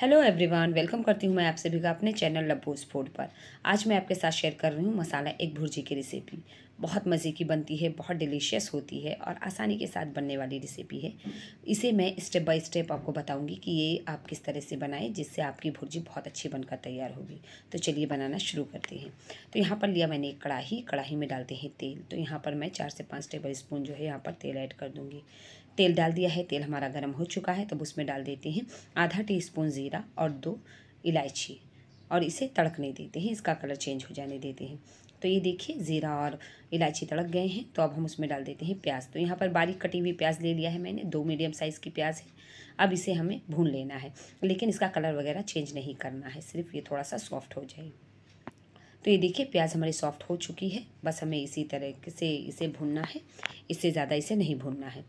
hello everyone welcome करती हूँ मैं आप सभी का अपने चैनल लब्बोस फूड पर आज मैं आपके साथ शेयर कर रही हूँ मसाला एक भुर्जी की रेसिपी बहुत मज़े की बनती है बहुत डिलीशियस होती है और आसानी के साथ बनने वाली रेसिपी है इसे मैं स्टेप बाय स्टेप आपको बताऊंगी कि ये आप किस तरह से बनाएं जिससे आपकी भुर्जी बहुत अच्छी बनकर तैयार होगी तो चलिए बनाना शुरू करते हैं तो यहाँ पर लिया मैंने एक कढ़ाही कढ़ाही में डालते हैं तेल तो यहाँ पर मैं चार से पाँच टेबल स्पून जो है यहाँ पर तेल ऐड कर दूँगी तेल डाल दिया है तेल हमारा गर्म हो चुका है तब उसमें डाल देते हैं आधा टी स्पून ज़ीरा और दो इलायची और इसे तड़कने देते हैं इसका कलर चेंज हो जाने देते हैं तो ये देखिए ज़ीरा और इलायची तड़क गए हैं तो अब हम उसमें डाल देते हैं प्याज तो यहाँ पर बारीक कटी हुई प्याज ले लिया है मैंने दो मीडियम साइज़ की प्याज है अब इसे हमें भून लेना है लेकिन इसका कलर वगैरह चेंज नहीं करना है सिर्फ ये थोड़ा सा सॉफ्ट हो जाए तो ये देखिए प्याज हमारी सॉफ्ट हो चुकी है बस हमें इसी तरह से इसे भूनना है इससे ज़्यादा इसे नहीं भूनना है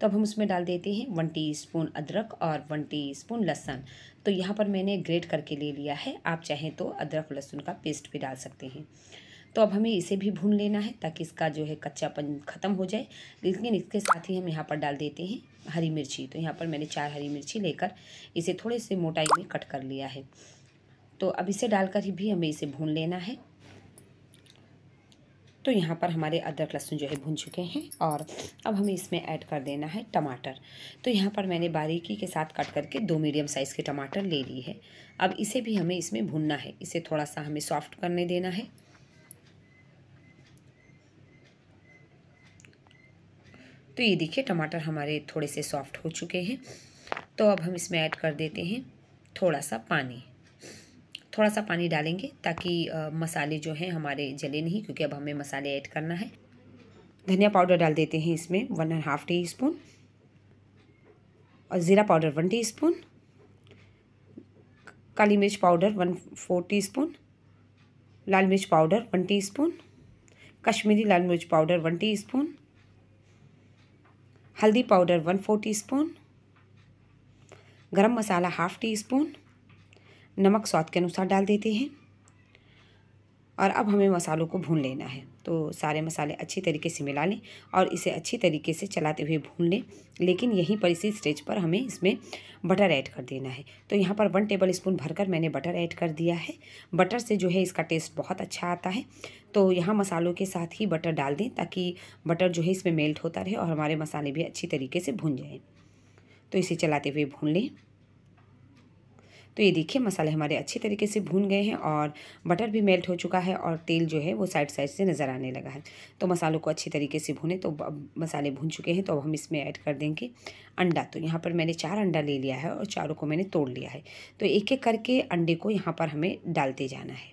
तो अब हम उसमें डाल देते हैं वन टीस्पून अदरक और वन टीस्पून लहसुन तो यहाँ पर मैंने ग्रेट करके ले लिया है आप चाहें तो अदरक लहसुन का पेस्ट भी डाल सकते हैं तो अब हमें इसे भी भून लेना है ताकि इसका जो है कच्चापन ख़त्म हो जाए लेकिन इसके साथ ही हम यहाँ पर डाल देते हैं हरी मिर्ची तो यहाँ पर मैंने चार हरी मिर्ची लेकर इसे थोड़े से मोटाई में कट कर लिया है तो अब इसे डालकर ही भी हमें इसे भून लेना है तो यहाँ पर हमारे अदरक लहसुन जो है भुन चुके हैं और अब हमें इसमें ऐड कर देना है टमाटर तो यहाँ पर मैंने बारीकी के साथ कट करके दो मीडियम साइज़ के टमाटर ले लिए है अब इसे भी हमें इसमें भुनना है इसे थोड़ा सा हमें सॉफ्ट करने देना है तो ये देखिए टमाटर हमारे थोड़े से सॉफ्ट हो चुके हैं तो अब हम इसमें ऐड कर देते हैं थोड़ा सा पानी थोड़ा सा पानी डालेंगे ताकि मसाले जो हैं हमारे जले नहीं क्योंकि अब हमें मसाले ऐड करना है धनिया पाउडर डाल देते हैं इसमें one and half teaspoon और ज़ीरा पाउडर वन टी स्पून काली मिर्च powder one four teaspoon लाल मिर्च powder one teaspoon Kashmiri लाल मिर्च पाउडर वन टी स्पून हल्दी powder one four teaspoon गर्म मसाला हाफ टी स्पून नमक स्वाद के अनुसार डाल देते हैं और अब हमें मसालों को भून लेना है तो सारे मसाले अच्छी तरीके से मिला लें और इसे अच्छी तरीके से चलाते हुए भून लें लेकिन यहीं पर इसी स्टेज पर हमें इसमें बटर ऐड कर देना है तो यहाँ पर वन टेबल स्पून भरकर मैंने बटर ऐड कर दिया है बटर से जो है इसका टेस्ट बहुत अच्छा आता है तो यहाँ मसालों के साथ ही बटर डाल दें ताकि बटर जो है इसमें मेल्ट होता रहे और हमारे मसाले भी अच्छी तरीके से भून जाएँ तो इसे चलाते हुए भून लें तो ये देखिए मसाले हमारे अच्छे तरीके से भून गए हैं और बटर भी मेल्ट हो चुका है और तेल जो है वो साइड साइड से नज़र आने लगा है तो मसालों को अच्छे तरीके से भूने तो मसाले भून चुके हैं तो अब हम इसमें ऐड कर देंगे अंडा तो यहाँ पर मैंने चार अंडा ले लिया है और चारों को मैंने तोड़ लिया है तो एक एक करके अंडे को यहाँ पर हमें डालते जाना है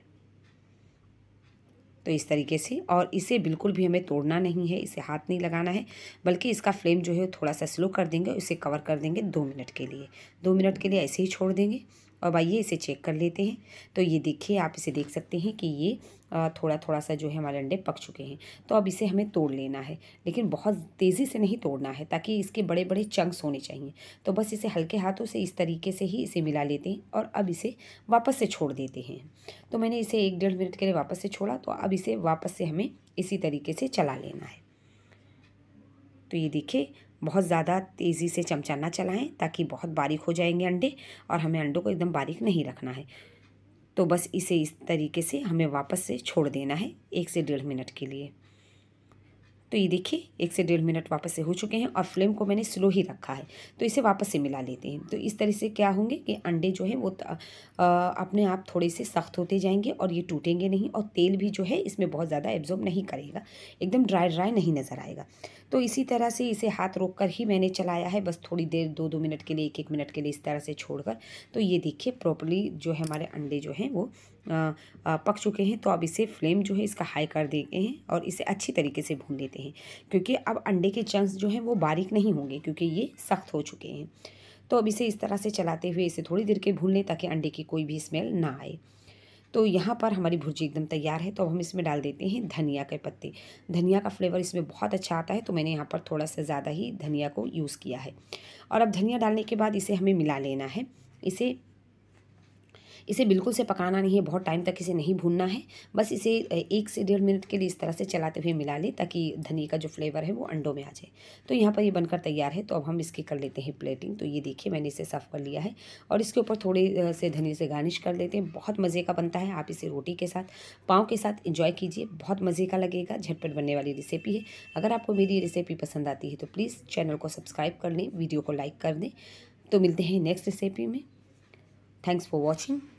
तो इस तरीके से और इसे बिल्कुल भी हमें तोड़ना नहीं है इसे हाथ नहीं लगाना है बल्कि इसका फ्लेम जो है थोड़ा सा स्लो कर देंगे इसे कवर कर देंगे दो मिनट के लिए दो मिनट के लिए ऐसे ही छोड़ देंगे अब आइए इसे चेक कर लेते हैं तो ये देखिए आप इसे देख सकते हैं कि ये थोड़ा थोड़ा सा जो है हमारे अंडे पक चुके हैं तो अब इसे हमें तोड़ लेना है लेकिन बहुत तेज़ी से नहीं तोड़ना है ताकि इसके बड़े बड़े चंक्स होने चाहिए तो बस इसे हल्के हाथों से इस तरीके से ही इसे मिला लेते हैं और अब इसे वापस से छोड़ देते हैं तो मैंने इसे एक डेढ़ मिनट के लिए वापस से छोड़ा तो अब इसे वापस से हमें इसी तरीके से चला लेना है तो ये देखिए बहुत ज़्यादा तेज़ी से चमचा ना चलाएं ताकि बहुत बारीक हो जाएंगे अंडे और हमें अंडों को एकदम बारीक नहीं रखना है तो बस इसे इस तरीके से हमें वापस से छोड़ देना है एक से डेढ़ मिनट के लिए तो ये देखिए एक से डेढ़ मिनट वापस से हो चुके हैं और फ्लेम को मैंने स्लो ही रखा है तो इसे वापस से मिला लेते हैं तो इस तरह से क्या होंगे कि अंडे जो है वो अपने आप थोड़े से सख्त होते जाएंगे और ये टूटेंगे नहीं और तेल भी जो है इसमें बहुत ज़्यादा एब्जॉर्ब नहीं करेगा एकदम ड्राई ड्राई नहीं नज़र आएगा तो इसी तरह से इसे हाथ रोक कर ही मैंने चलाया है बस थोड़ी देर दो दो मिनट के लिए एक एक मिनट के लिए इस तरह से छोड़कर तो ये देखिए प्रॉपरली जो है हमारे अंडे जो हैं वो पक चुके हैं तो अब इसे फ्लेम जो है इसका हाई कर देते हैं और इसे अच्छी तरीके से भून लेते हैं सकते हैं क्योंकि अब अंडे के चंक्स जो हैं वो बारीक नहीं होंगे क्योंकि ये सख्त हो चुके हैं तो अब इसे इस तरह से चलाते हुए इसे थोड़ी देर के भून लें ताकि अंडे की कोई भी स्मेल ना आए तो यहाँ पर हमारी भुर्जी एकदम तैयार है तो अब हम इसमें डाल देते हैं धनिया के पत्ते धनिया का फ्लेवर इसमें बहुत अच्छा आता है तो मैंने यहाँ पर थोड़ा सा ज़्यादा ही धनिया को यूज़ किया है और अब धनिया डालने के बाद इसे हमें मिला लेना है इसे इसे बिल्कुल से पकाना नहीं है बहुत टाइम तक इसे नहीं भूनना है बस इसे एक से डेढ़ मिनट के लिए इस तरह से चलाते हुए मिला लें ताकि धनिया का जो फ्लेवर है वो अंडों में आ जाए तो यहाँ पर ये बनकर तैयार है तो अब हम इसकी कर लेते हैं प्लेटिंग तो ये देखिए मैंने इसे साफ़ कर लिया है और इसके ऊपर थोड़े से धनिया से गार्निश कर लेते हैं बहुत मज़े का बनता है आप इसे रोटी के साथ पाँव के साथ इंजॉय कीजिए बहुत मज़े का लगेगा झटपट बनने वाली रेसिपी है अगर आपको मेरी रेसिपी पसंद आती है तो प्लीज़ चैनल को सब्सक्राइब कर लें वीडियो को लाइक कर दें तो मिलते हैं नेक्स्ट रेसिपी में थैंक्स फॉर वॉचिंग